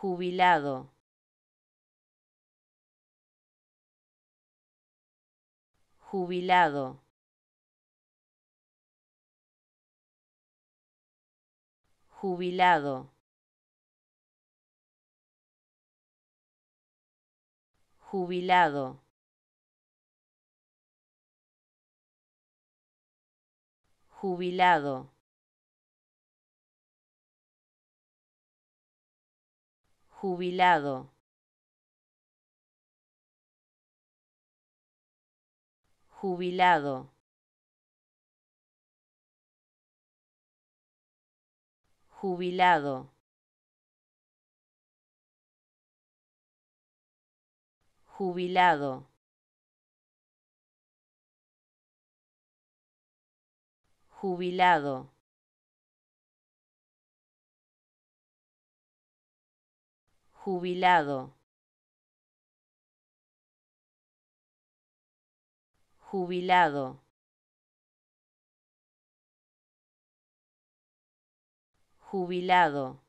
jubilado jubilado jubilado jubilado jubilado jubilado, jubilado, jubilado, jubilado. jubilado jubilado, jubilado, jubilado.